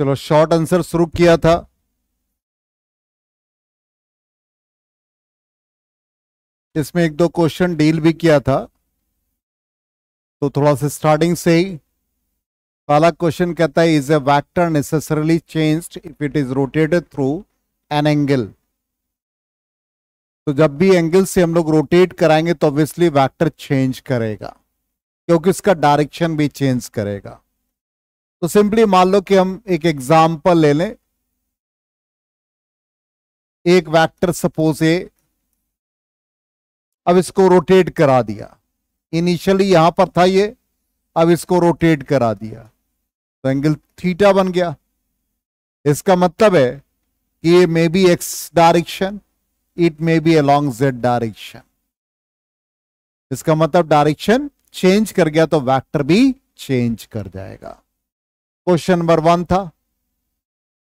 चलो short answer शुरू किया था इसमें एक दो क्वेश्चन डील भी किया था तो थोड़ा सा स्टार्टिंग से ही पहला क्वेश्चन कहता है is a vector necessarily changed if it is rotated through an angle तो जब भी एंगल से हम लोग रोटेट कराएंगे तो ऑब्वियसली वैक्टर चेंज करेगा क्योंकि इसका डायरेक्शन भी चेंज करेगा तो सिंपली मान लो कि हम एक एग्जाम्पल ले लें एक वेक्टर सपोज ए अब इसको रोटेट करा दिया इनिशियली यहां पर था ये अब इसको रोटेट करा दिया तो एंगल थीटा बन गया इसका मतलब है कि ये may be x direction it may be along z direction इसका मतलब डायरेक्शन चेंज कर गया तो वेक्टर भी चेंज कर जाएगा क्वेश्चन नंबर वन था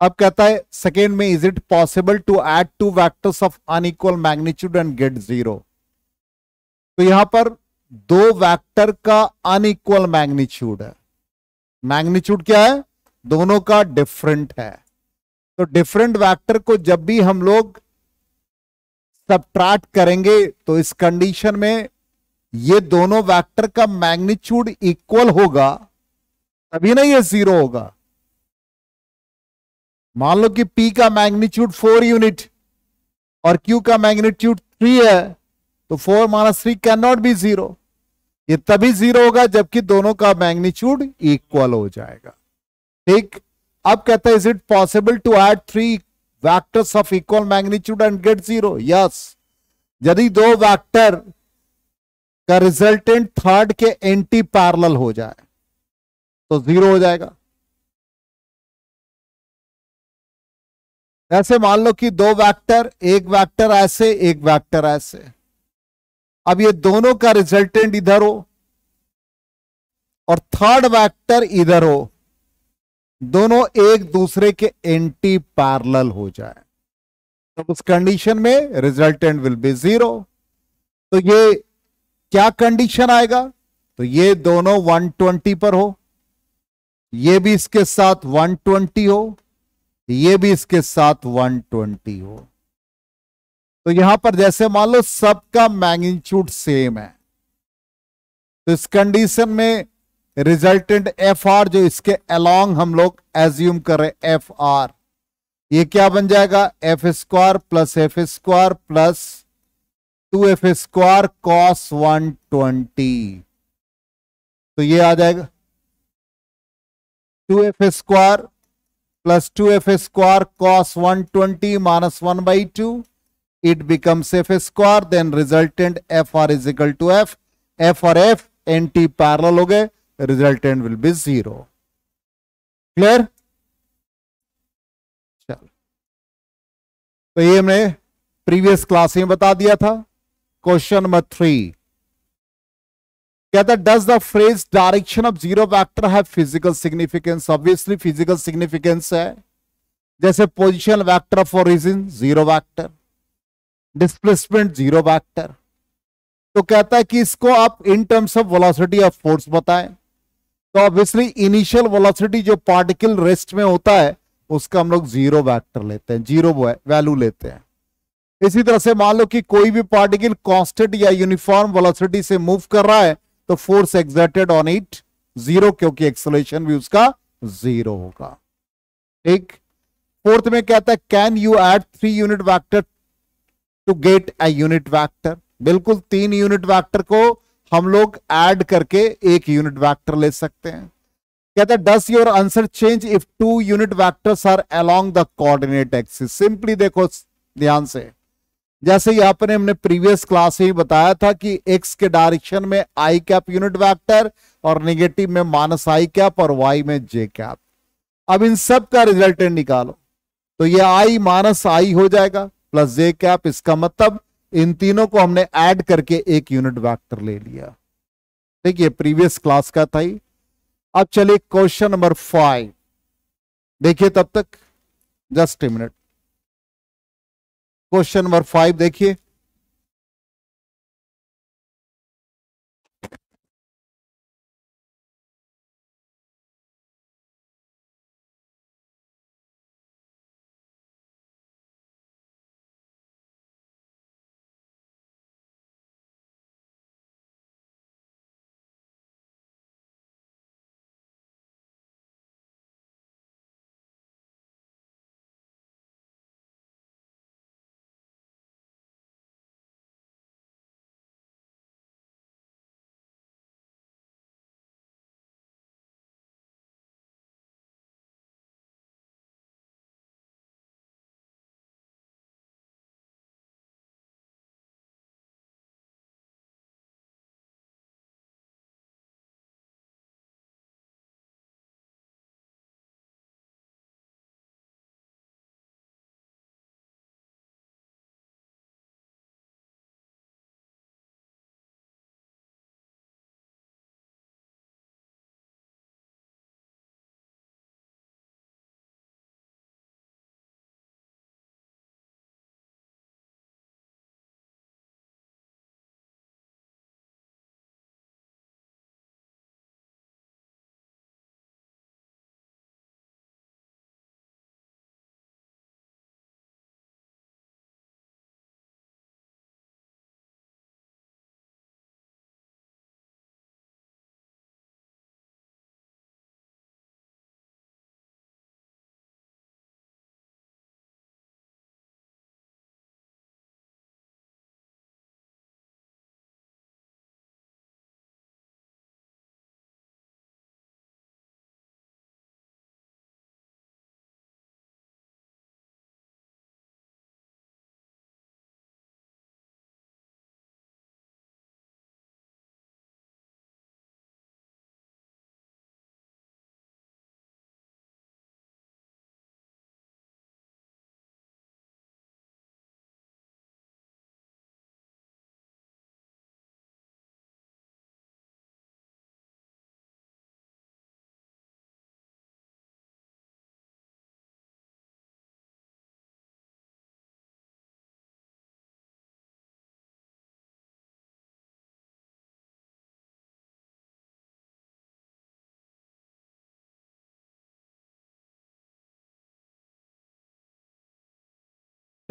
अब कहता है सेकेंड में is it possible to add two vectors of unequal magnitude and get zero तो यहां पर दो वैक्टर का अनइक्वल मैग्नीट्यूड है मैग्नीट्यूड क्या है दोनों का डिफरेंट है तो डिफरेंट वैक्टर को जब भी हम लोग सब्ट्रैक्ट करेंगे तो इस कंडीशन में ये दोनों वैक्टर का मैग्नीट्यूड इक्वल होगा तभी ना ये जीरो होगा मान लो कि P का मैग्नीट्यूड फोर यूनिट और Q का मैग्नीट्यूड थ्री है तो four minus three can not be zero ये तभी जीरो होगा जबकि दोनों का मैग्नीट्यूड इक्वल हो जाएगा ठीक अब कहते हैं is it possible to add three vectors of equal magnitude and get zero yes यदि दो वैक्टर का रिजल्टेंट थर्ड के एंटी पैरल हो जाए तो जीरो हो जाएगा ऐसे मान लो कि दो वेक्टर एक वेक्टर ऐसे एक वेक्टर ऐसे अब ये दोनों का रिजल्टेंट इधर हो और थर्ड वेक्टर इधर हो दोनों एक दूसरे के एंटी पैरल हो जाए तो उस कंडीशन में रिजल्टेंट विल बी जीरो तो ये क्या कंडीशन आएगा तो ये दोनों 120 पर हो ये भी इसके साथ 120 हो ये भी इसके साथ 120 हो तो यहां पर जैसे मान लो सबका मैग्नीट्यूड सेम है तो इस कंडीशन में रिजल्टेंट एफ आर जो इसके अलोंग हम लोग एज्यूम कर रहे एफ आर ये क्या बन जाएगा f square plus f square plus two f square cos one twenty तो ये आ जाएगा two f square plus two f square cos one twenty minus one by two it becomes f square then resultant f r is equal to f f r f anti parallel हो गए resultant will be zero clear चल तो ये हमने previous class में बता दिया था क्वेश्चन नंबर थ्री कहता does the phrase direction of zero vector है physical significance obviously physical significance है जैसे position vector of origin zero vector displacement zero vector तो कहता है कि इसको आप in terms of velocity of force बताएं तो ऑब्वियसली इनिशियल वेलोसिटी जो पार्टिकल रेस्ट में होता है उसका हम लोग जीरो वैक्टर लेते हैं जीरो वैल्यू लेते हैं इसी तरह से मान लो कि कोई भी पार्टिकल कांस्टेंट या यूनिफॉर्म वेलोसिटी से मूव कर रहा है तो force exerted on it zero क्योंकि एक्सलेशन भी उसका जीरो होगा ठीक फोर्थ में कहता है can you add three unit vector to get a unit vector बिल्कुल तीन यूनिट वैक्टर को हम लोग एड करके एक यूनिट वैक्टर ले सकते हैं कहते हैं does your answer change if two unit vectors are along the coordinate axis simply देखो ध्यान से जैसे ही आपने हमने प्रीवियस क्लास में बताया था कि एक्स के डायरेक्शन में आई कैप यूनिट वेक्टर और नेगेटिव में माइनस आई कैप और वाई में जे कैप अब इन सब का रिजल्टेंट निकालो तो ये आई माइनस आई हो जाएगा प्लस जे कैप इसका मतलब इन तीनों को हमने ऐड करके एक यूनिट वेक्टर ले लिया ठीक है प्रीवियस क्लास का था ही अब चलिए क्वेश्चन नंबर फाइव देखिए तब तक just a minute question number five देखिए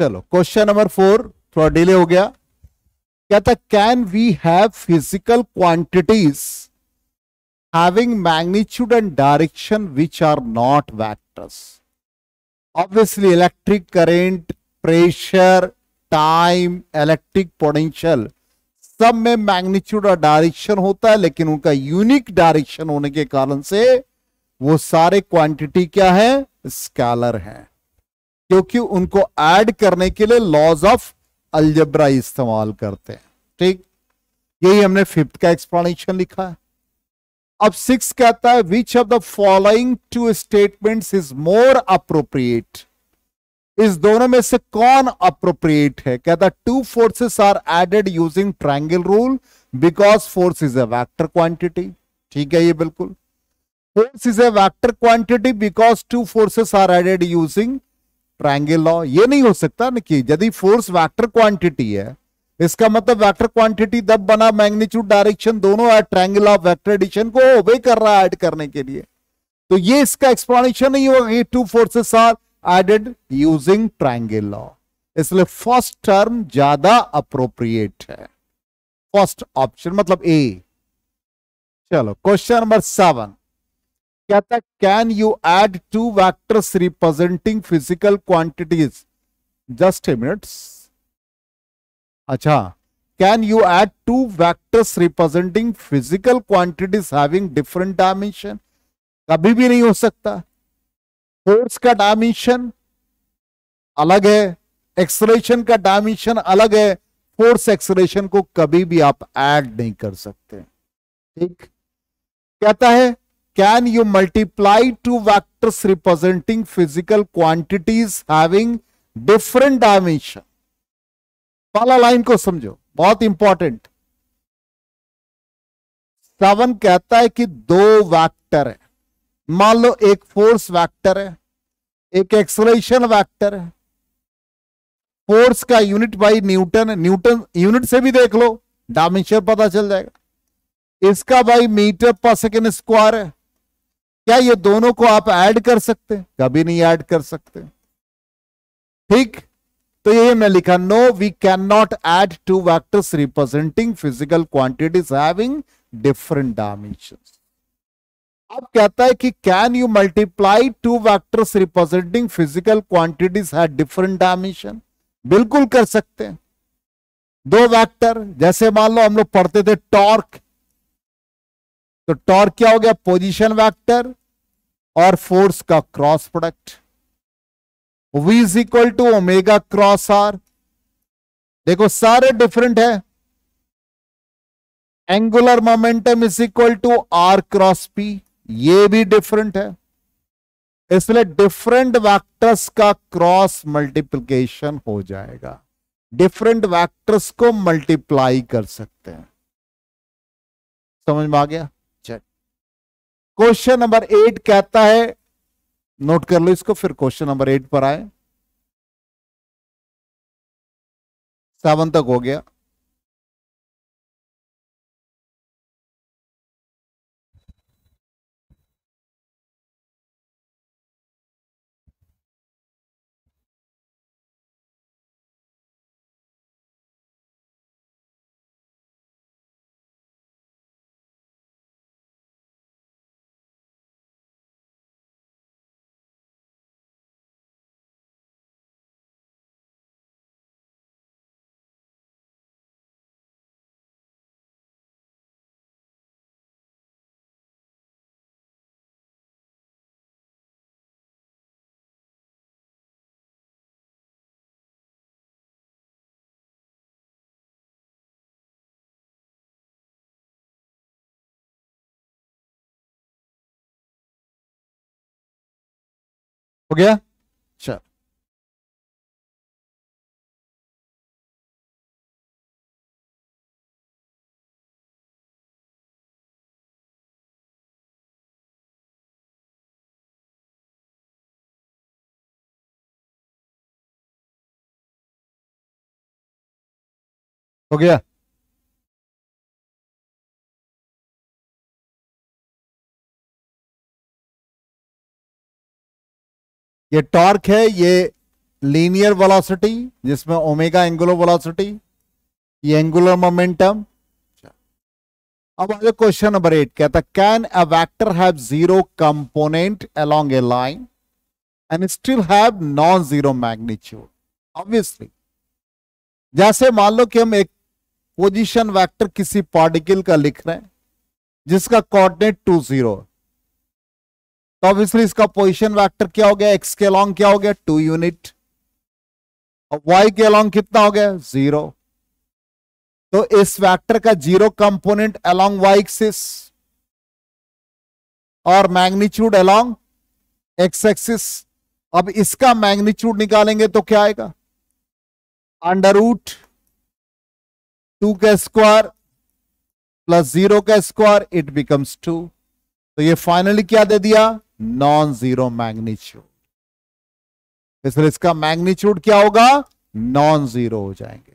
चलो क्वेश्चन नंबर फोर थोड़ा डिले हो गया क्या था can we have physical quantities having magnitude and direction which are not vectors obviously electric current pressure time electric potential सब में मैग्नीट्यूड और डायरेक्शन होता है लेकिन उनका यूनिक डायरेक्शन होने के कारण से वो सारे क्वांटिटी क्या है स्कैलर है क्योंकि उनको ऐड करने के लिए लॉज ऑफ अल्जब्रा इस्तेमाल करते हैं ठीक यही हमने फिफ्थ का एक्सप्लेनेशन लिखा है अब सिक्स कहता है which of the following two statements is more appropriate इस दोनों में से कौन अप्रोप्रिएट है कहता है two forces are added using triangle rule because force is a vector quantity ठीक है ये बिल्कुल force is a vector quantity because two forces are added using triangle law ये नहीं हो सकता ना कि यदि फोर्स वेक्टर क्वांटिटी है इसका मतलब वेक्टर क्वांटिटी दब बना मैग्नीट्यूड डायरेक्शन दोनों ट्रायंगल ऑफ वेक्टर एडिशन को ओबे कर रहा है ऐड करने के लिए तो ये इसका एक्सप्लेनेशन नहीं होगा ये two forces are added using triangle law इसलिए फर्स्ट टर्म ज्यादा अप्रोप्रिएट है फर्स्ट ऑप्शन मतलब ए चलो क्वेश्चन नंबर सेवन कहता है can you add two vectors representing physical quantities just a minutes अच्छा can you add two vectors representing physical quantities having different dimension कभी भी नहीं हो सकता फोर्स का डायमेंशन अलग है एक्सलेशन का डायमेंशन अलग है फोर्स एक्सलेशन को कभी भी आप एड नहीं कर सकते ठीक कहता है can you multiply two vectors representing physical quantities having different dimension पहला लाइन को समझो बहुत इंपॉर्टेंट सेवन कहता है कि दो वैक्टर है मान लो एक फोर्स वैक्टर है एक एक्सलेशन वैक्टर है फोर्स का यूनिट बाई न्यूटन है न्यूटन यूनिट से भी देख लो डायमेंशन पता चल जाएगा इसका बाई मीटर पर सेकेंड स्क्वायर है क्या ये दोनों को आप ऐड कर सकते कभी नहीं ऐड कर सकते ठीक तो ये मैं लिखा no we can not add two vectors representing physical quantities having different dimension अब कहता है कि can you multiply two vectors representing physical quantities है डिफरेंट डायमेंशन बिल्कुल कर सकते हैं दो वैक्टर जैसे मान लो हम लोग पढ़ते थे टॉर्क तो टॉर्क क्या हो गया पोजीशन वेक्टर और फोर्स का cross product v is equal to omega cross r देखो सारे डिफरेंट है angular momentum is equal to r cross p ये भी डिफरेंट है इसलिए डिफरेंट वैक्टर्स का क्रॉस मल्टीप्लीकेशन हो जाएगा डिफरेंट वैक्टर्स को मल्टीप्लाई कर सकते हैं समझ में आ गया क्वेश्चन नंबर एट कहता है नोट कर लो इसको फिर क्वेश्चन नंबर एट पर आए सेवन तक हो गया हो गया अच्छा हो गया ये टॉर्क है ये लीनियर वेलोसिटी जिसमें ओमेगा एंगुलर वेलोसिटी ये एंगुलर मोमेंटम अच्छा। अब आगे क्वेश्चन नंबर एट कहता can a vector have zero component along a line and still have non zero magnitude obviously जैसे मान लो कि हम एक पोजीशन वेक्टर किसी पार्टिकल का लिख रहे हैं जिसका कोऑर्डिनेट टू जीरो है तो ऑब्वियसली इसका पोजिशन वैक्टर क्या हो गया एक्स के अलॉन्ग क्या हो गया टू यूनिट और वाई के अलॉन्ग कितना हो गया जीरो तो इस वेक्टर का zero component along y axis और मैग्नीच्यूड अलॉन्ग एक्स एक्सिस अब इसका मैग्नीच्यूड निकालेंगे तो क्या आएगा अंडर रूट टू का स्क्वायर प्लस जीरो का स्क्वायर इट बिकम्स टू तो ये फाइनली क्या दे दिया नॉन जीरो मैग्नीच्यूड इसलिए इसका मैग्नीच्यूड क्या होगा नॉन जीरो हो जाएंगे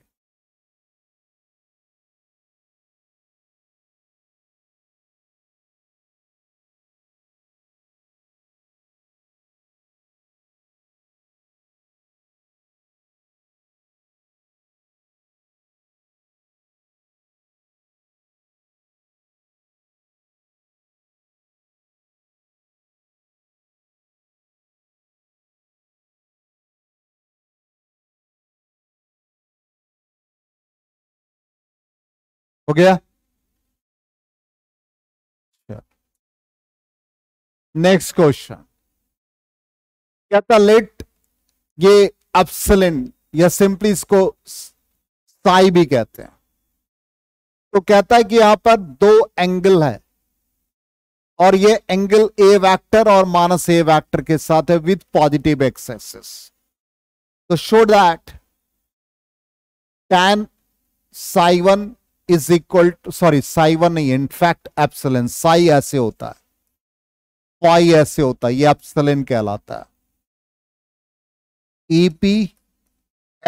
हो गया नेक्स्ट क्वेश्चन लेट ये अपसलेंट या सिंपली इसको साई भी कहते हैं तो कहता है कि यहां पर दो एंगल है और ये एंगल ए वेक्टर और माइनस ए वेक्टर के साथ है विथ पॉजिटिव एक्सेस तो show that tan psi one is equal to sorry psi one नहीं इनफैक्ट एप्सलिन साई ऐसे होता है पाई ऐसे होता है ये एप्सलन कहलाता है E P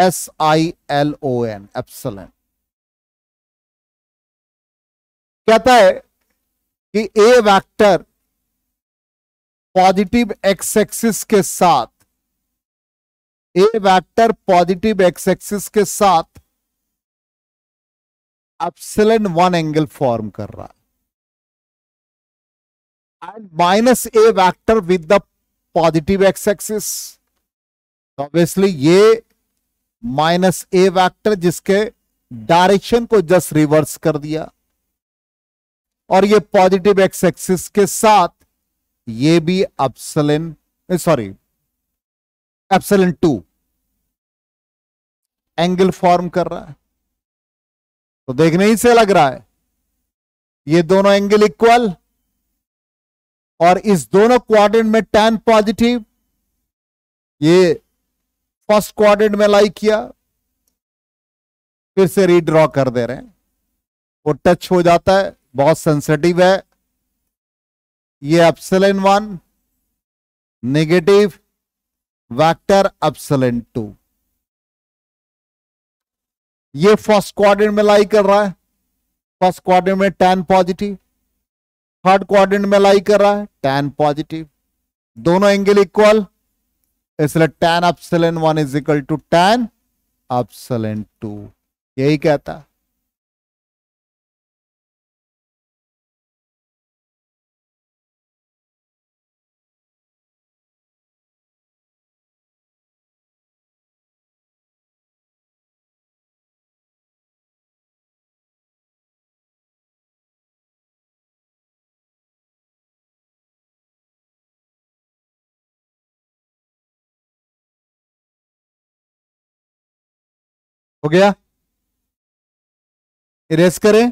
S I L O N epsilon कहता है कि a vector positive x axis के साथ a vector positive x axis के साथ अपसिलन वन एंगल फॉर्म कर रहा है and minus a vector with the positive x axis obviously ये माइनस ए वैक्टर जिसके डायरेक्शन को जस्ट रिवर्स कर दिया और ये पॉजिटिव एक्स एक्सिस के साथ ये भी epsilon sorry epsilon two angle form कर रहा है तो देखने ही से लग रहा है ये दोनों एंगल इक्वल और इस दोनों क्वाड्रेंट में टेन पॉजिटिव ये फर्स्ट क्वाड्रेंट में लाइक किया फिर से रीड्रॉ कर दे रहे हैं वो टच हो जाता है बहुत सेंसिटिव है ये epsilon one negative vector epsilon two ये फर्स्ट क्वाड्रेंट में लाई कर रहा है फर्स्ट क्वाड्रेंट में टेन पॉजिटिव थर्ड क्वाड्रेंट में लाई कर रहा है टेन पॉजिटिव दोनों एंगल इक्वल इसलिए tan epsilon one is equal to tan epsilon two यही कहता है हो गया इरेज करें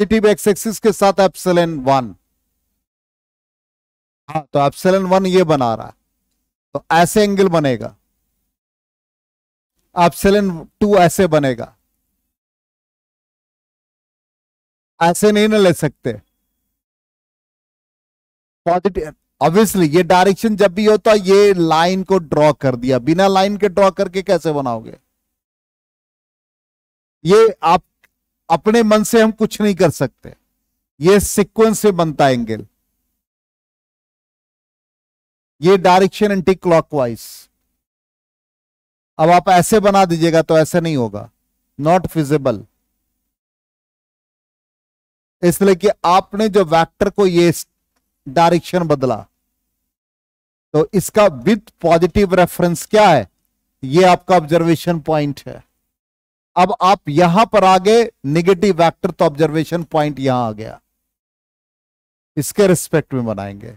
पॉजिटिव एक्स एक्सिस के साथ एप्सलन वन हाँ तो एप्सलन वन ये बना रहा है तो ऐसे एंगल बनेगा एप्सलन टू ऐसे बनेगा ऐसे नहीं ना ले सकते पॉजिटिव ऑब्वियसली ये डायरेक्शन जब भी होता ये लाइन को ड्रॉ कर दिया बिना लाइन के ड्रॉ करके कैसे बनाओगे ये आप अपने मन से हम कुछ नहीं कर सकते ये सिक्वेंस से बनता एंगल ये डायरेक्शन एंटी क्लॉकवाइज अब आप ऐसे बना दीजिएगा तो ऐसे नहीं होगा नॉट फिजिबल इसलिए कि आपने जो वेक्टर को ये डायरेक्शन बदला तो इसका विथ पॉजिटिव रेफरेंस क्या है ये आपका ऑब्जर्वेशन पॉइंट है अब आप यहां पर आ गए निगेटिव वैक्टर तो ऑब्जर्वेशन पॉइंट यहां आ गया इसके रिस्पेक्ट में बनाएंगे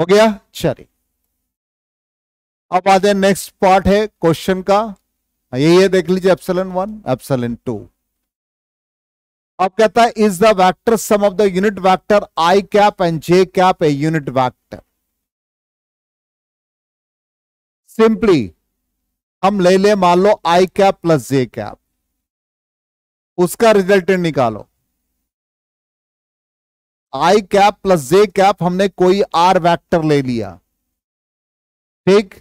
हो गया चलिए अब आ जाए नेक्स्ट पार्ट है क्वेश्चन का हाँ, ये ये देख लीजिए एप्सलन वन एप्सलन टू अब कहता है is the vector sum of the unit vector i cap and j cap a unit vector simply हम ले ले मान लो i cap plus j cap उसका रिजल्टेंट निकालो i cap plus j cap हमने कोई आर वेक्टर ले लिया ठीक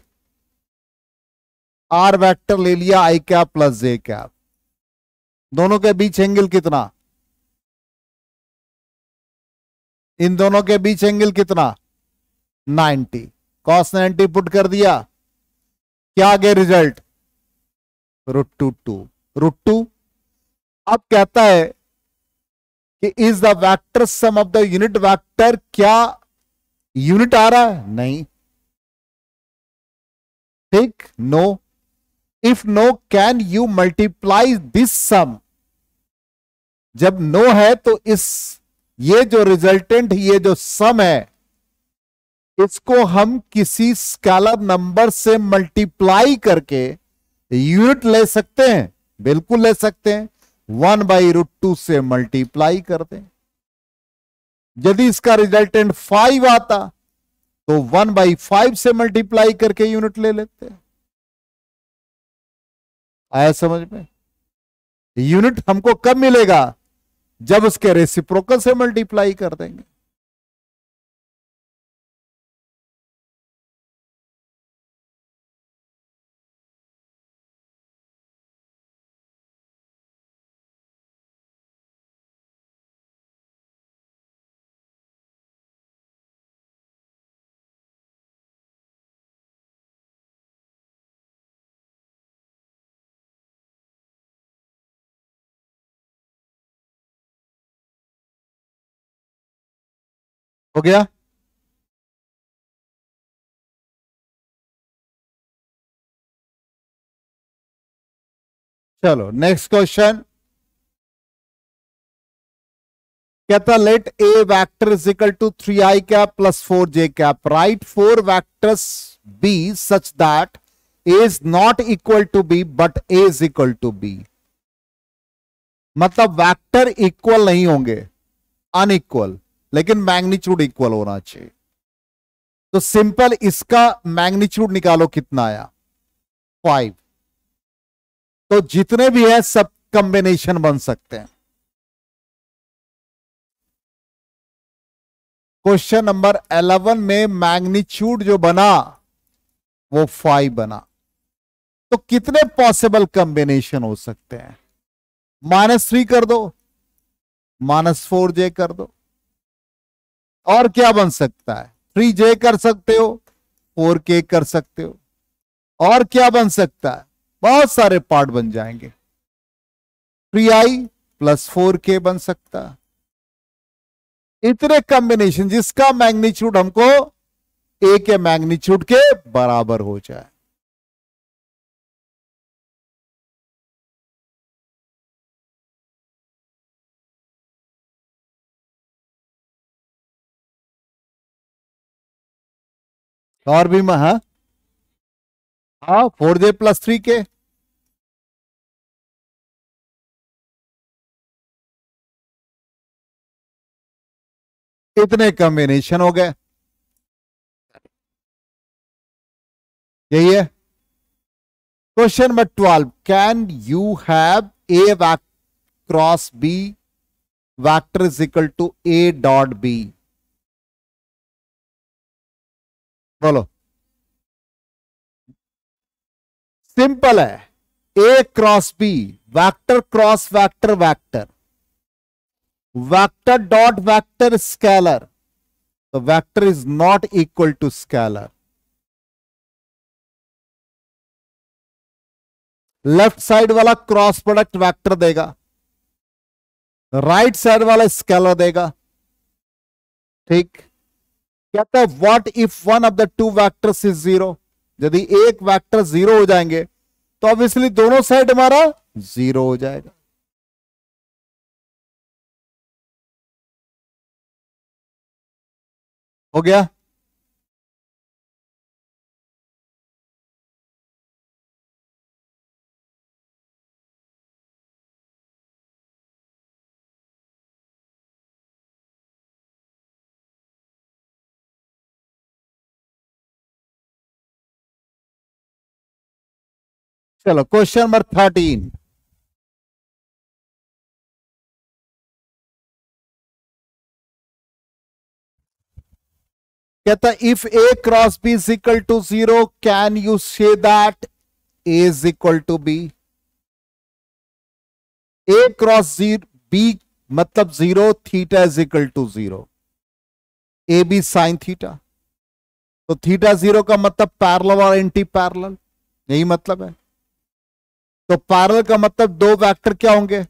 आर वेक्टर ले लिया i cap plus j cap दोनों के बीच एंगल कितना इन दोनों के बीच एंगल कितना 90 कॉस 90 पुट कर दिया क्या आ गया result root two two root two अब कहता है कि is the vector sum of the unit vector क्या यूनिट आ रहा है नहीं ठीक no if no can you multiply this sum जब नो है तो इस ये जो रिजल्टेंट ये जो सम है इसको हम किसी स्कैलर नंबर से मल्टीप्लाई करके यूनिट ले सकते हैं बिल्कुल ले सकते हैं वन बाई रूट टू से मल्टीप्लाई कर दें यदि इसका रिजल्टेंट फाइव आता तो वन बाई फाइव से मल्टीप्लाई करके यूनिट ले लेते हैं आया समझ में यूनिट हमको कब मिलेगा जब उसके रेसिप्रोकल से मल्टीप्लाई कर देंगे हो गया चलो नेक्स्ट क्वेश्चन कहता let a vector is equal to three i cap plus four j cap write four vectors b such that a is not equal to b but a is equal to b मतलब vector इक्वल नहीं होंगे unequal लेकिन magnitude equal होना चाहिए तो simple इसका magnitude निकालो कितना आया फाइव तो जितने भी है सब कंबिनेशन बन सकते हैं क्वेश्चन नंबर एलेवन में मैग्नीच्यूड जो बना वो फाइव बना तो कितने पॉसिबल कंबिनेशन हो सकते हैं माइनस थ्री कर दो माइनस फोर जे कर दो और क्या बन सकता है थ्री जे कर सकते हो फोर के कर सकते हो और क्या बन सकता है बहुत सारे पार्ट बन जाएंगे थ्री आई प्लस फोर के बन सकता है इतने कॉम्बिनेशन जिसका मैग्नीच्यूड हमको ए के मैग्नीच्यूड के बराबर हो जाए और भी महा हाँ फोर जे प्लस थ्री के इतने कॉम्बिनेशन हो गए यही है question number twelve can you have a vector cross b vector is equal to a dot b बोलो सिंपल है a cross b vector cross vector vector vector dot vector scalar तो vector is not equal to scalar left side वाला cross product vector देगा right right side वाला scalar देगा ठीक कहता है what if one of the two vectors is zero यदि एक वैक्टर जीरो हो जाएंगे तो ऑब्वियसली दोनों साइड हमारा जीरो हो जाएगा हो गया चलो क्वेश्चन नंबर थर्टीन कहता if a cross b is equal to zero can you say that a is equal to b a cross zero b मतलब zero theta is equal to zero a B sine theta तो theta zero का मतलब parallel और anti parallel यही मतलब है तो parallel का मतलब दो वेक्टर क्या होंगे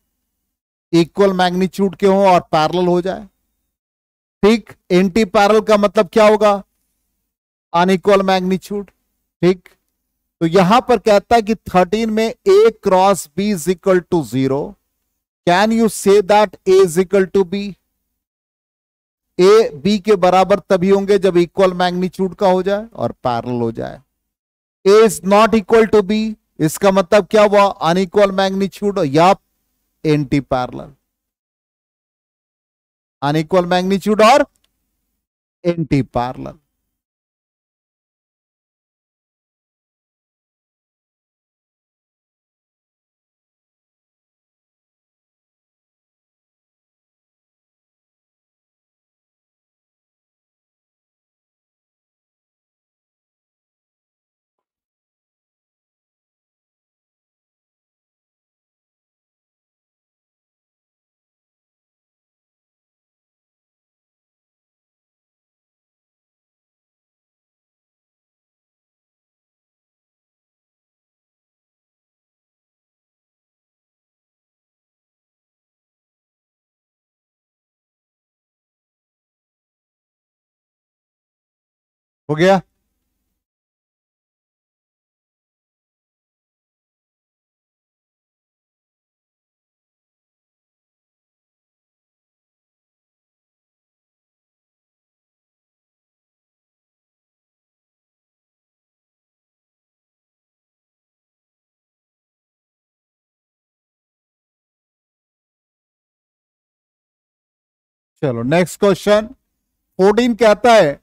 इक्वल मैग्नीट्यूड के हों और पैरल हो जाए ठीक एंटी पैरल का मतलब क्या होगा अनइक्वल मैग्नीट्यूड ठीक तो यहां पर कहता है कि 13 में a cross b is equal to zero can you say that a is equal to b a b के बराबर तभी होंगे जब इक्वल मैग्नीट्यूड का हो जाए और पैरल हो जाए a is not equal to b इसका मतलब क्या हुआ अनिक्वल मैग्नीच्यूड या एंटी पैरल अनिक्वल मैग्नीच्यूड और एंटी पैरल हो गया चलो नेक्स्ट क्वेश्चन 14 कहता है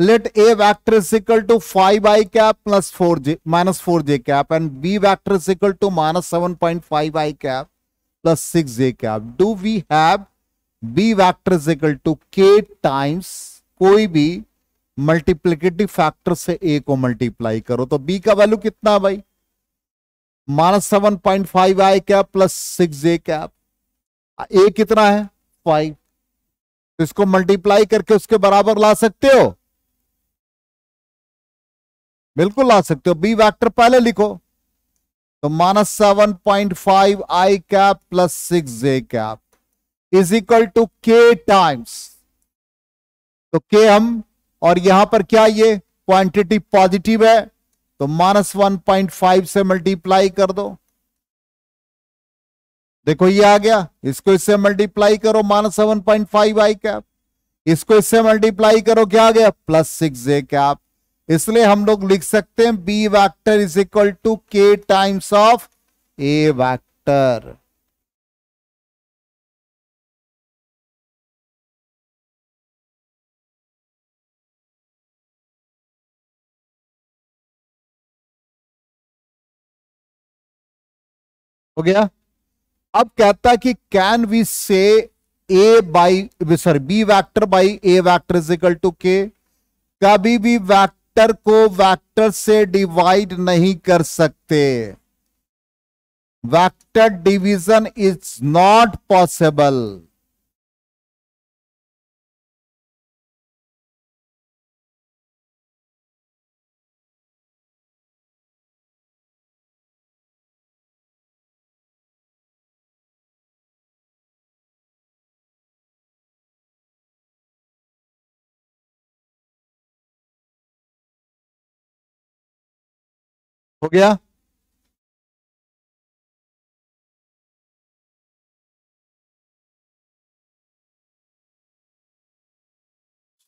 let a vector is equal to 5 i cap plus 4j minus 4j cap and b vector is equal to minus 7.5 i cap plus 6j cap do we have b vector is equal to k times कोई भी multiplicative factor से ए को multiply करो तो B का value कितना भाई minus seven point five i cap plus six j cap a कितना है फाइव तो इसको मल्टीप्लाई करके उसके बराबर ला सकते हो बिल्कुल ला सकते हो बी वैक्टर पहले लिखो तो minus seven point five i cap plus six j cap is equal to k times तो के हम और यहां पर क्या ये क्वांटिटी पॉजिटिव है तो माइनस वन पॉइंट फाइव से मल्टीप्लाई कर दो देखो ये आ गया इसको इससे मल्टीप्लाई करो minus seven point five i cap इसको इससे मल्टीप्लाई करो क्या आ गया प्लस सिक्स जे कैप इसलिए हम लोग लिख सकते हैं b vector is equal to k times of a vector हो गया अब कहता है कि can we say a by sorry b vector by a vector is equal to k कभी भी वैक्टर वेक्टर को वेक्टर से डिवाइड नहीं कर सकते vector division is not possible हो गया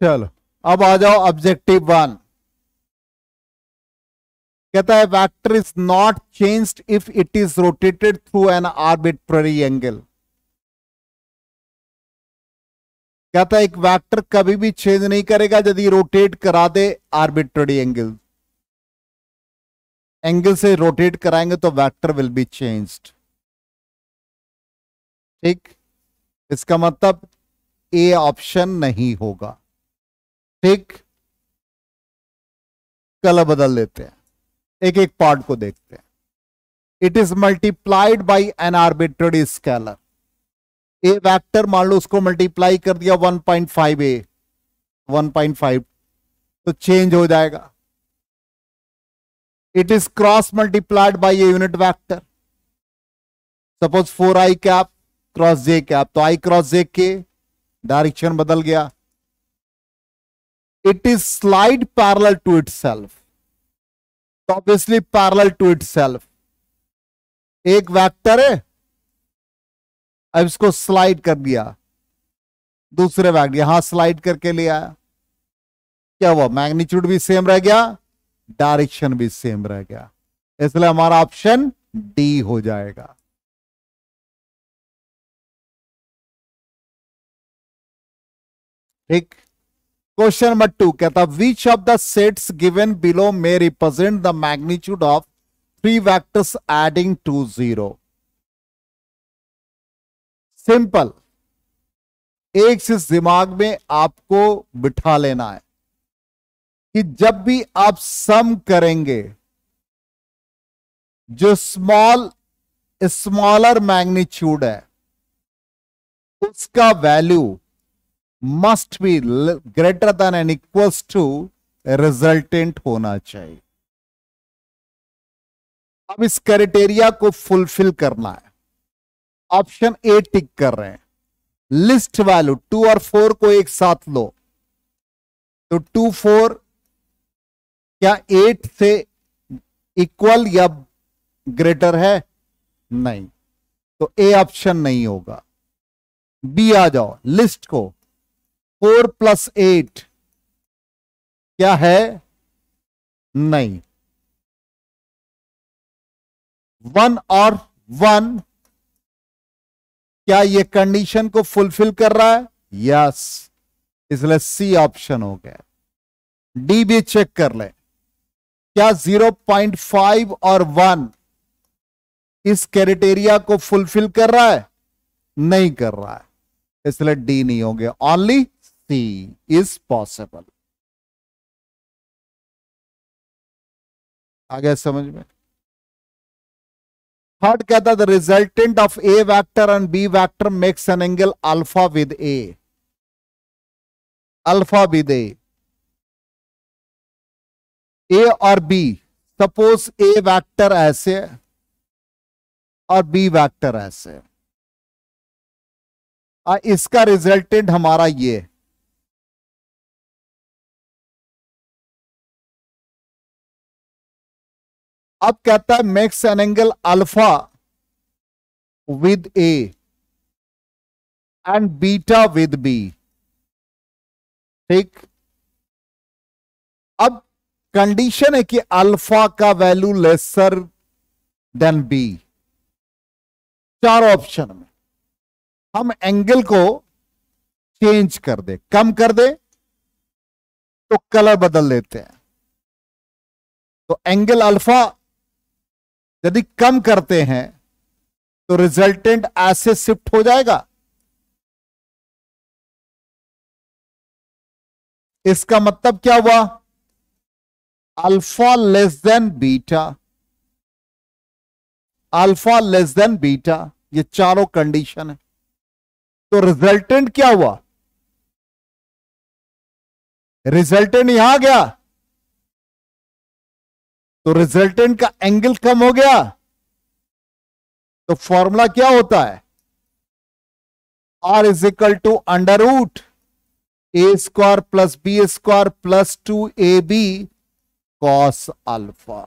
चलो अब आ जाओ ऑब्जेक्टिव वन कहता है vector is not changed if it is rotated through an arbitrary angle कहता है एक वेक्टर कभी भी चेंज नहीं करेगा यदि रोटेट करा दे आर्बिट्ररी एंगल एंगल से रोटेट कराएंगे तो वेक्टर विल बी चेंज्ड ठीक इसका मतलब ए ऑप्शन नहीं होगा ठीक कलर बदल लेते हैं एक एक पार्ट को देखते हैं it is multiplied by an arbitrary scalar a vector मान लो उसको मल्टीप्लाई कर दिया 1.5 ए 1.5 तो चेंज हो जाएगा it is cross multiplied multiplied a unit unit suppose four i cap cross j cap तो आई क्रॉस जे के डायरेक्शन बदल गया it is slide parallel to itself obviously parallel to itself एक vector है अब इसको slide कर दिया दूसरे वेक्टर यहां स्लाइड करके ले आया क्या हुआ मैग्नीट्यूड भी सेम रह गया डायरेक्शन भी सेम रह गया इसलिए हमारा ऑप्शन डी हो जाएगा ठीक क्वेश्चन नंबर टू कहता which of the sets given below may represent the magnitude of three vectors adding to zero simple एक से दिमाग में आपको बिठा लेना है कि जब भी आप सम करेंगे जो स्मॉल स्मॉलर मैग्नीट्यूड है उसका value must be greater than and equals to resultant होना चाहिए अब इस क्राइटेरिया को फुलफिल करना है ऑप्शन ए टिक कर रहे हैं लिस्ट वैल्यू टू और फोर को एक साथ लो तो टू फोर क्या एट से इक्वल या ग्रेटर है नहीं तो ए ऑप्शन नहीं होगा बी आ जाओ लिस्ट को फोर प्लस एट क्या है नहीं वन और वन क्या ये कंडीशन को फुलफिल कर रहा है यस इसलिए सी ऑप्शन हो गया डी भी चेक कर ले क्या 0.5 और 1 इस क्राइटेरिया को फुलफिल कर रहा है नहीं कर रहा है इसलिए डी नहीं होंगे ओनली सी इज पॉसिबल आ गया समझ में थर्ड कहता है the resultant of a vector and b vector makes an angle alpha with a alpha with a a और बी सपोज ए वेक्टर ऐसे और बी वेक्टर ऐसे और इसका रिजल्टेंट हमारा ये अब कहता है makes an angle alpha with a and beta with b ठीक कंडीशन है कि अल्फा का वैल्यू लेसर देन बी चार ऑप्शन में हम एंगल को चेंज कर दे कम कर दे तो कलर बदल देते हैं तो एंगल अल्फा यदि कम करते हैं तो रिजल्टेंट ऐसे शिफ्ट हो जाएगा इसका मतलब क्या हुआ alpha less than beta alpha less than beta ये चारों कंडीशन है तो रिजल्टेंट क्या हुआ रिजल्टेंट यहां गया तो रिजल्टेंट का एंगल कम हो गया तो फॉर्मूला क्या होता है r is equal to under root a square plus b square plus two A b cos alpha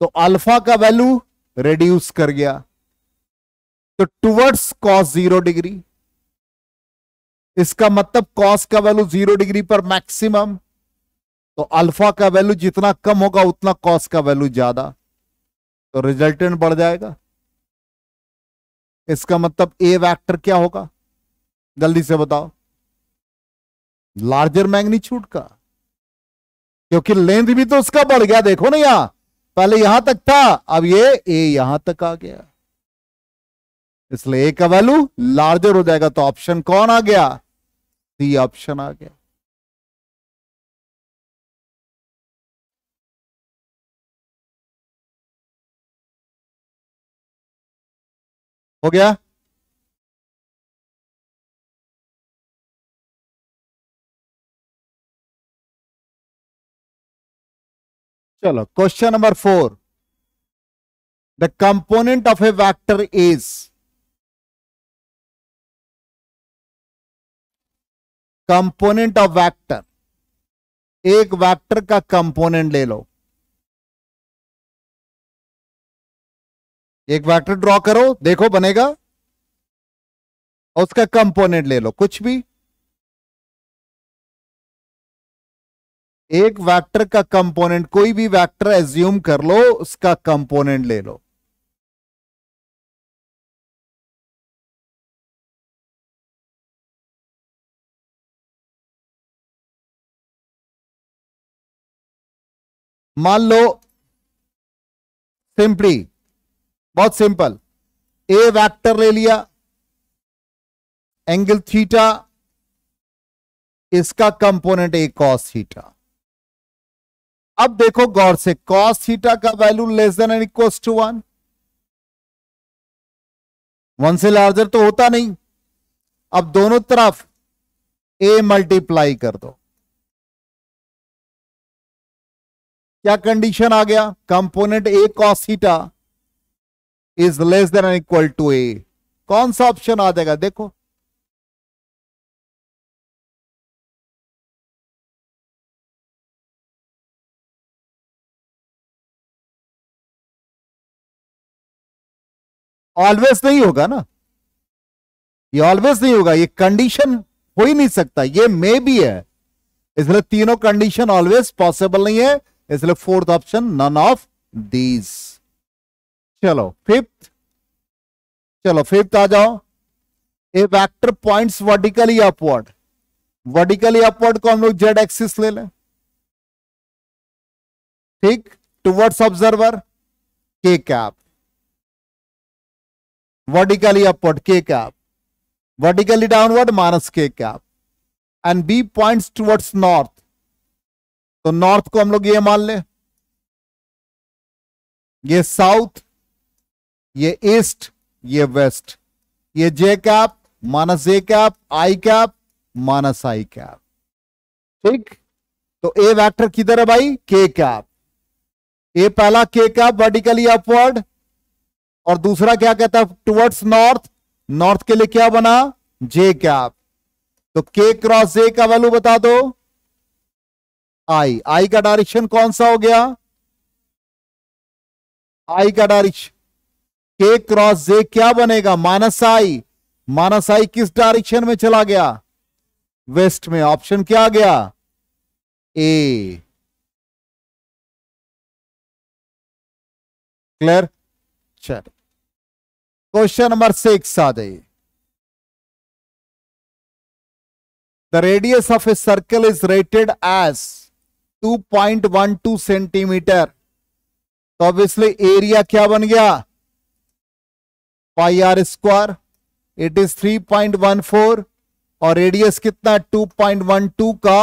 तो अल्फा का वैल्यू रिड्यूस कर गया तो टुवर्ड्स कॉस जीरो डिग्री इसका मतलब कॉस का वैल्यू जीरो डिग्री पर मैक्सिमम तो अल्फा का वैल्यू जितना कम होगा उतना कॉस का वैल्यू ज्यादा तो रिजल्टेंट बढ़ जाएगा इसका मतलब ए वेक्टर क्या होगा जल्दी से बताओ लार्जर मैग्नीच्यूड का क्योंकि लेंथ भी तो उसका बढ़ गया देखो ना यहां पहले यहां तक था अब ये ए यहां तक आ गया इसलिए ए का वैल्यू लार्जर हो जाएगा तो ऑप्शन कौन आ गया सी ऑप्शन आ गया हो गया चलो question number four the component of a vector is component of vector एक वैक्टर का कंपोनेंट ले लो एक वैक्टर ड्रॉ करो देखो बनेगा और उसका कंपोनेंट ले लो कुछ भी एक वेक्टर का कंपोनेंट कोई भी वेक्टर एज्यूम कर लो उसका कंपोनेंट ले लो मान लो सिंपली बहुत सिंपल ए वेक्टर ले लिया एंगल थीटा इसका कंपोनेंट ए कॉस थीटा अब देखो गौर से कॉस थीटा का value less than and equal to one one से लार्जर तो होता नहीं अब दोनों तरफ ए मल्टीप्लाई कर दो क्या कंडीशन आ गया component a cos theta is less than and equal to a कौन सा ऑप्शन आ जाएगा देखो ऑलवेज नहीं होगा ना ये ऑलवेज नहीं होगा ये कंडीशन हो ही नहीं सकता ये मे भी है इसलिए तीनों कंडीशन ऑलवेज पॉसिबल नहीं है इसलिए fourth option none of these चलो फिफ्थ चलो फिफ्थ आ जाओ a vector points vertically upward vertically upward को हम लोग जेड एक्सिस ले लें ठीक towards observer k cap vertically upward k cap vertically downward minus k cap and b points towards north तो नॉर्थ को हम लोग ये मान ले ये साउथ ये ईस्ट ये वेस्ट ये j cap minus j cap i cap minus i cap ठीक तो ए वेक्टर किधर है भाई के कैप ए पहला के कैप वर्टिकली अपवर्ड और दूसरा क्या कहता है टुवर्ड्स नॉर्थ नॉर्थ के लिए क्या बना जे कैप तो के क्रॉस जे का वैल्यू बता दो आई आई का डायरेक्शन कौन सा हो गया आई का डायरेक्शन के क्रॉस जे क्या बनेगा माइनस आई माइनस आई किस डायरेक्शन में चला गया वेस्ट में ऑप्शन क्या आ गया a clear picture question number six आ जाइए the radius of a circle is rated as 2.12 centimetre तो ऑब्वियसली एरिया क्या बन गया pi r square it is 3.14 और रेडियस कितना 2.12 का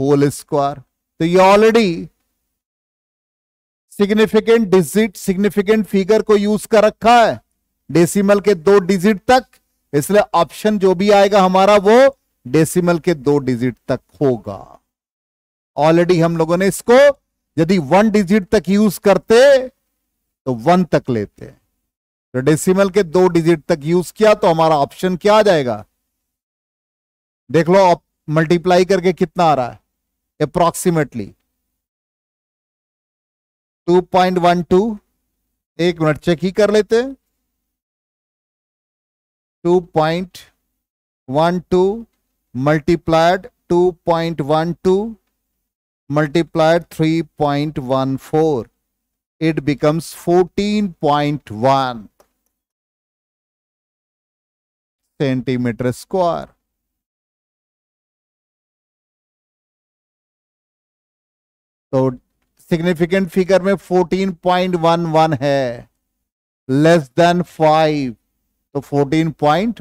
होल स्क्वायर तो ये already significant digit significant figure को यूज कर रखा है डेसिमल के दो डिजिट तक इसलिए ऑप्शन जो भी आएगा हमारा वो डेसिमल के दो डिजिट तक होगा ऑलरेडी हम लोगों ने इसको यदि वन डिजिट तक यूज करते तो वन तक लेते तो डेसिमल के दो डिजिट तक यूज किया तो हमारा ऑप्शन क्या आ जाएगा देख लो मल्टीप्लाई करके कितना आ रहा है approximately two point one two एक मिनट चेक ही कर लेते हैं 2.12 point one two multiplied two point one two multiplied three point one four it becomes fourteen point one centimetre square तो सिग्निफिकेंट फिगर में 14.11 है लेस देन फाइव तो 14.1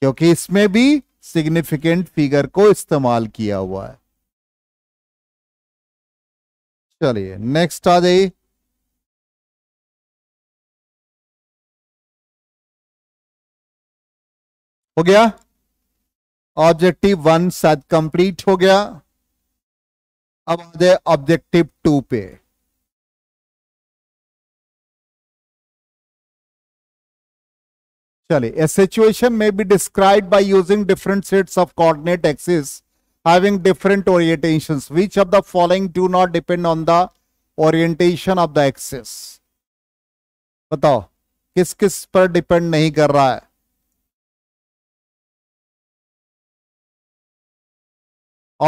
क्योंकि इसमें भी सिग्निफिकेंट फिगर को इस्तेमाल किया हुआ है चलिए नेक्स्ट आ जाइए हो गया ऑब्जेक्टिव वन शायद कंप्लीट हो गया अब आते ऑब्जेक्टिव टू पे चलिए सिचुएशन में be describe by using different sets of coordinate axis having different orientation which of the following do not depend on the orientation of the axis बताओ किस किस पर डिपेंड नहीं कर रहा है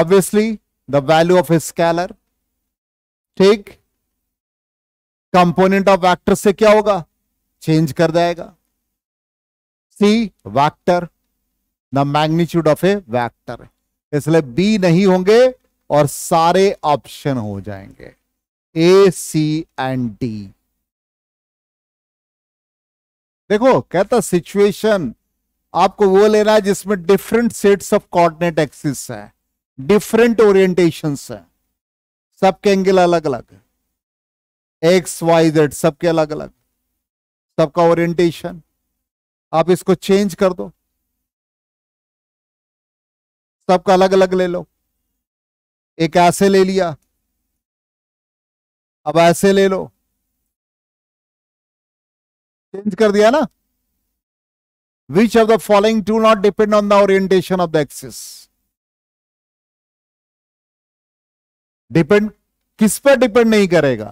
obviously the value of scalar ठीक component of vector से क्या होगा चेंज कर जाएगा c vector the magnitude of a vector इसलिए बी नहीं होंगे और सारे ऑप्शन हो जाएंगे ए सी एंड डी देखो कहता सिचुएशन आपको वो लेना है जिसमें different sets of coordinate axis है डिफरेंट ओरिएंटेशन है सबके एंगल अलग अलग है एक्स वाई जेड सबके अलग अलग सबका ओरिएंटेशन आप इसको चेंज कर दो सबका अलग अलग ले लो एक ऐसे ले लिया अब ऐसे ले लो चेंज कर दिया ना which of the following do not depend on the orientation of the axis depend किस पर डिपेंड नहीं करेगा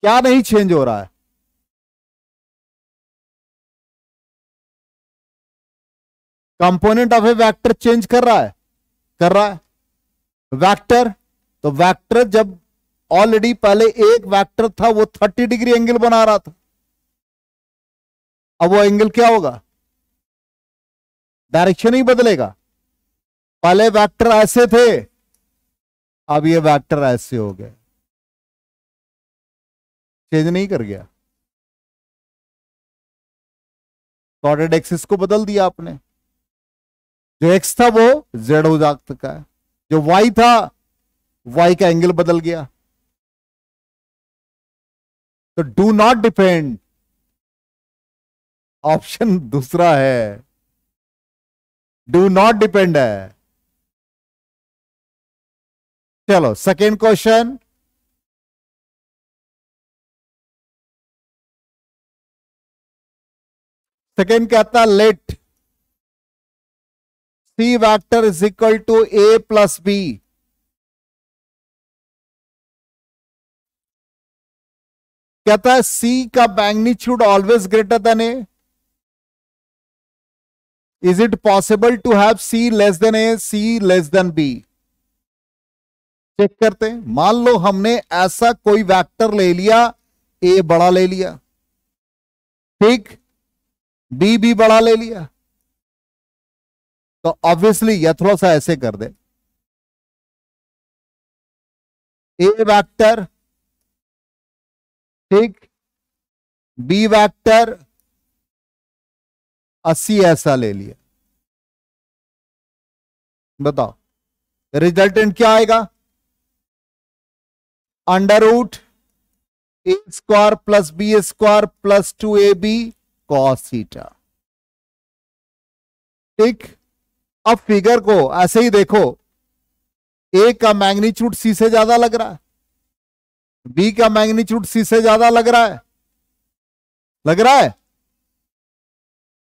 क्या नहीं चेंज हो रहा है component of a vector change कर रहा है कर रहा है वेक्टर तो वेक्टर जब ऑलरेडी पहले एक वेक्टर था वो 30 डिग्री एंगल बना रहा था अब वो एंगल क्या होगा डायरेक्शन ही बदलेगा पहले वेक्टर ऐसे थे अब ये वेक्टर ऐसे हो गए चेंज नहीं कर गया कॉर्डेड एक्सिस को बदल दिया आपने जो एक्स था वो जेड हो जा का है जो वाई था वाई का एंगल बदल गया तो डू नॉट डिपेंड ऑप्शन दूसरा है डू नॉट डिपेंड है चलो सेकेंड क्वेश्चन सेकेंड कहता है let C vector is equal to A plus B कहता है सी का magnitude always greater than A is it possible to have C less than A C less than B check करते हैं मान लो हमने ऐसा कोई वेक्टर ले लिया ए बड़ा ले लिया ठीक बी भी बड़ा ले लिया तो ऑब्वियसली यह थोड़ा सा ऐसे कर दे ए वेक्टर ठीक बी वेक्टर अस्सी ऐसा ले लिया बताओ रिजल्टेंट क्या आएगा under root a square plus b square plus two A b cos theta ठीक अब फिगर को ऐसे ही देखो ए का मैग्नीट्यूड सी से ज्यादा लग रहा है बी का मैग्नीट्यूड सी से ज्यादा लग रहा है लग रहा है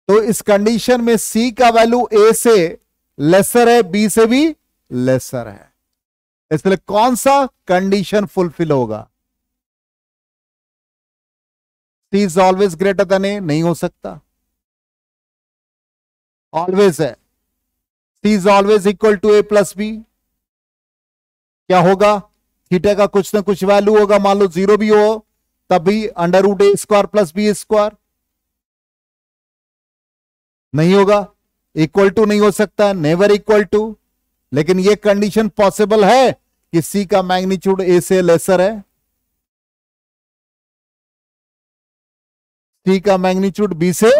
तो इस कंडीशन में सी का वैल्यू ए से लेसर है बी से भी लेसर है इसलिए कौन सा कंडीशन फुलफिल होगा c is always greater than a नहीं हो सकता ऑलवेज है c is always equal to A plus b क्या होगा थीटा का कुछ ना कुछ वैल्यू होगा मान लो जीरो भी हो तब भी under root a square plus b square नहीं होगा इक्वल टू नहीं हो सकता नेवर इक्वल टू लेकिन यह कंडीशन पॉसिबल है कि सी का मैग्नीट्यूड ए से लेसर है सी का मैग्नीट्यूड बी से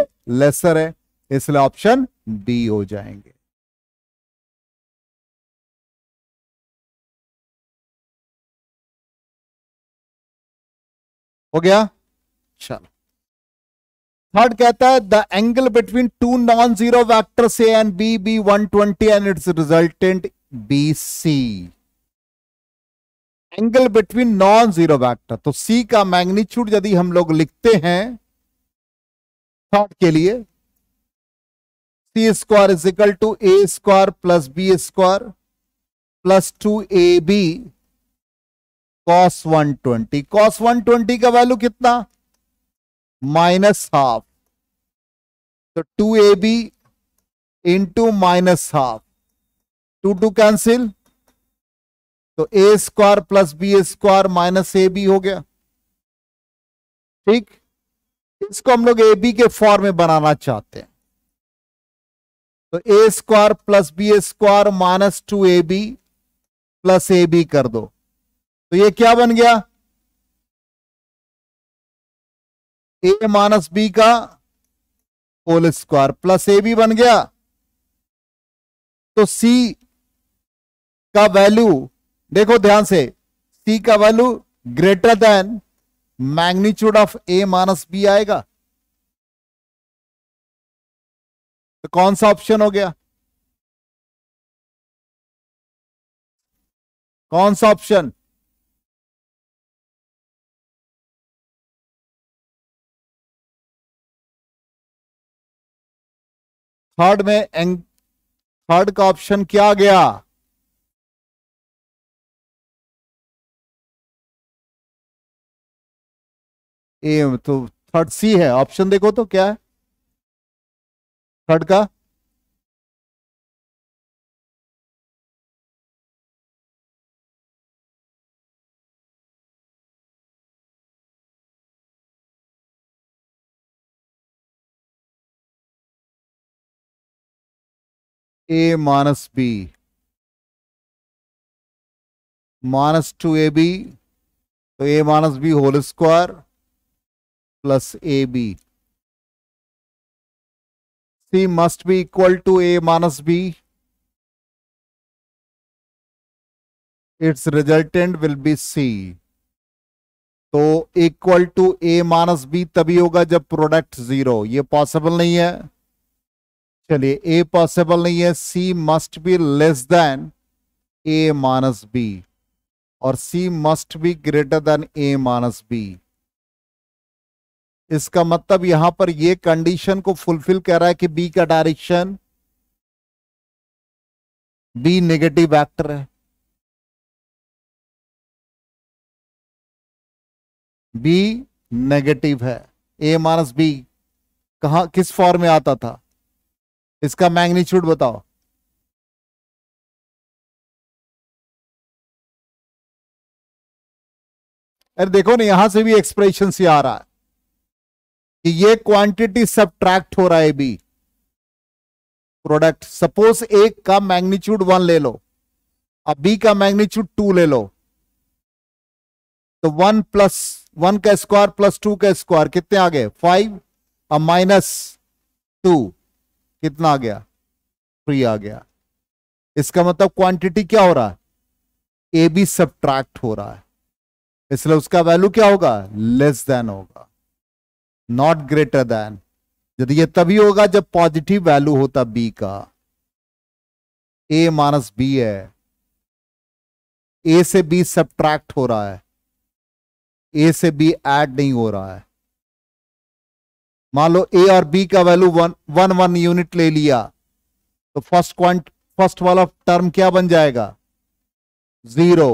लेसर है इसलिए ऑप्शन डी हो जाएंगे हो गया चलो थर्ड कहता है the angle between two non zero vector से and B be one twenty and its resultant be C angle between non zero vector तो सी का मैग्नीच्यूड यदि हम लोग लिखते हैं थर्ड के लिए c square is equal to a square plus b square plus two A b cos one twenty cos one twenty का वैल्यू कितना माइनस हाफ तो टू ए b into minus half two two cancel तो a square plus b square minus a b हो गया ठीक इसको हम लोग ए बी के फॉर्म में बनाना चाहते हैं तो a square plus b square minus two A b plus A b कर दो तो ये क्या बन गया ए माइनस बी का होल स्क्वायर प्लस ए भी बन गया तो सी का वैल्यू देखो ध्यान से सी का value greater than magnitude of A minus B आएगा तो कौन सा ऑप्शन हो गया कौन सा ऑप्शन थर्ड में एंग थर्ड का ऑप्शन क्या गया ए तो थर्ड सी है ऑप्शन देखो तो क्या है थर्ड का A minus B minus two A B तो A minus B whole square plus A B C must be equal to A minus B it's resultant will be C तो equal to A minus B तभी होगा जब product zero ये possible नहीं है चलिए ए possible नहीं है C must be less than A minus B और C must be greater than A minus B इसका मतलब यहां पर यह कंडीशन को फुलफिल कर रहा है कि बी का डायरेक्शन बी नेगेटिव वेक्टर है बी नेगेटिव है ए माइनस बी कहा किस फॉर्म में आता था इसका मैग्नीच्यूड बताओ अरे देखो ना यहां से भी एक्सप्रेशन से आ रहा है कि ये क्वांटिटी सब हो रहा है बी प्रोडक्ट सपोज एक का मैग्नीच्यूड वन ले लो अब बी का मैग्नीच्यूड टू ले लो तो वन प्लस वन का स्क्वायर प्लस टू का स्क्वायर कितने आ गए फाइव और माइनस टू कितना आ गया थ्री आ गया इसका मतलब क्वांटिटी क्या हो रहा है ए बी सब्ट्रैक्ट हो रहा है इसलिए उसका वैल्यू क्या होगा लेस देन होगा नॉट ग्रेटर देन यदि ये तभी होगा जब पॉजिटिव वैल्यू होता बी का ए माइनस बी है ए से बी सब्ट्रैक्ट हो रहा है ए से बी ऐड नहीं हो रहा है मान लो ए और बी का value one one one unit ले लिया तो फर्स्ट क्वांट फर्स्ट वाला टर्म क्या बन जाएगा जीरो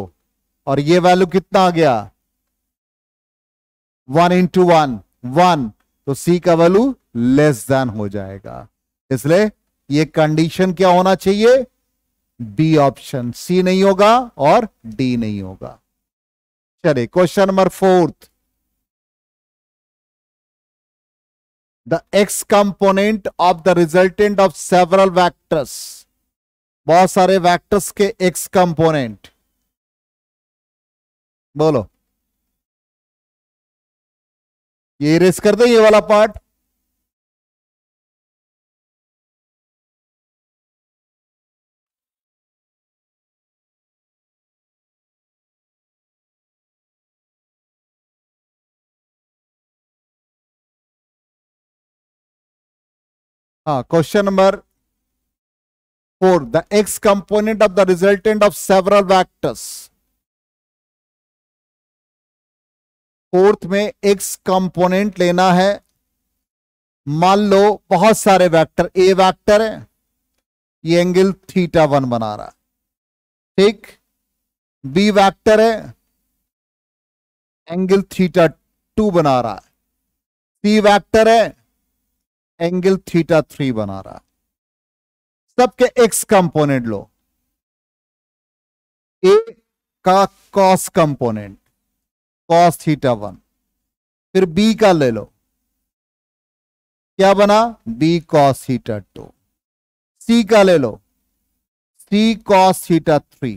और ये वैल्यू कितना आ गया वन इंटू वन वन तो सी का वैल्यू लेस देन हो जाएगा इसलिए ये कंडीशन क्या होना चाहिए बी ऑप्शन सी नहीं होगा और डी नहीं होगा चलिए question number fourth the x component of the resultant of several vectors बहुत सारे वेक्टर्स के x कंपोनेंट बोलो ये इरेज कर दो ये वाला पार्ट हाँ, question number 4 the x component of the resultant of several vectors fourth में एक्स कंपोनेंट लेना है मान लो बहुत सारे वेक्टर ए वेक्टर है ये एंगल थीटा वन बना रहा ठीक बी वेक्टर है एंगल थीटा टू बना रहा है सी वेक्टर है एंगल थीटा थ्री बना रहा सबके एक्स कंपोनेंट लो ए का cos component cos theta one फिर बी का ले लो क्या बना B cos theta two C का ले लो सी कॉस थीटा थ्री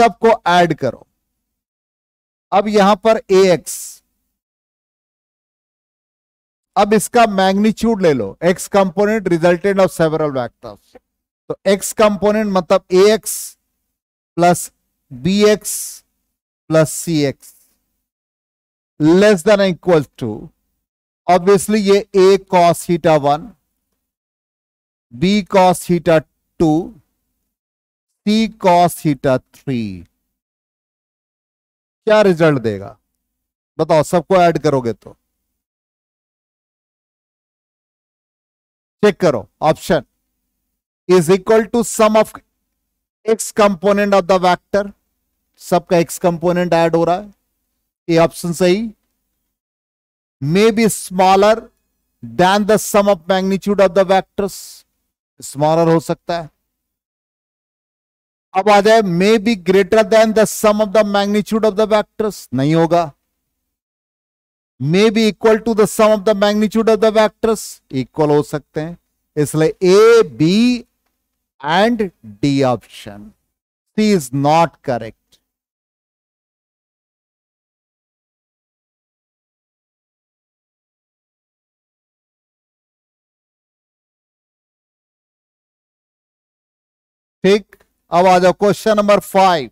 सबको ऐड करो अब यहां पर ए एक्स अब इसका मैग्नीच्यूड ले लो x component resultant of several vectors तो एक्स कंपोनेंट मतलब A x plus B x plus C x less than equal to obviously ये A cos theta one B cos theta two C cos theta three क्या result देगा बताओ सबको add करोगे तो check करो option is equal to sum of x component of the vector सबका x component add हो रहा है ये ऑप्शन सही may be smaller than the sum of magnitude of the vectors smaller हो सकता है अब आ जाए may be greater than the sum of the magnitude of the vectors नहीं होगा may be equal to the sum of the magnitude of the vectors equal हो सकते हैं इसलिए A B and D option C is not correct ठीक अब आ जाओ question number five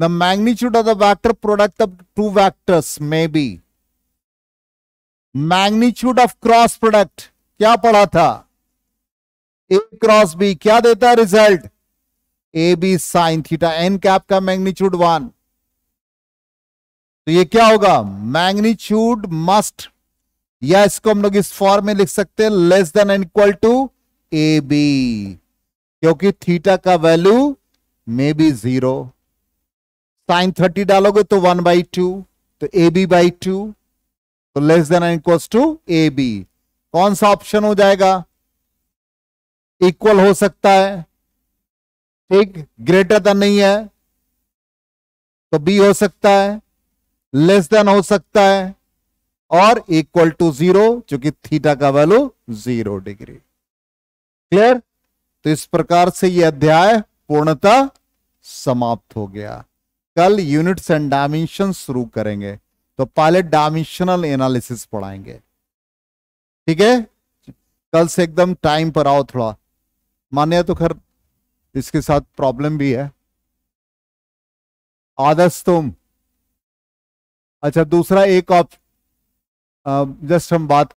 the magnitude of the vector product of two vectors may be magnitude of cross product क्या पढ़ा था ए क्रॉस बी क्या देता है result A B sine theta N cap का मैग्नीट्यूड वन तो ये क्या होगा मैग्नीट्यूड मस्ट या इसको हम लोग इस फॉर्म में लिख सकते हैं less than and equal to A B क्योंकि थीटा का value may be zero sine thirty डालोगे तो वन बाई टू तो ए बी बाई टू तो less than equals to A B कौन सा ऑप्शन हो जाएगा इक्वल हो सकता है ठीक ग्रेटर देन नहीं है तो बी हो सकता है लेस देन हो सकता है और इक्वल टू जीरो क्योंकि थीटा का वैल्यू जीरो डिग्री क्लियर तो इस प्रकार से यह अध्याय पूर्णतः समाप्त हो गया कल यूनिट्स एंड डायमेंशन शुरू करेंगे तो पहले डायमेंशनल एनालिसिस पढ़ाएंगे ठीक है कल से एकदम टाइम पर आओ थोड़ा मान्य तो खैर इसके साथ प्रॉब्लम भी है आदर्श तुम अच्छा दूसरा एक ऑप्शन जस्ट हम बात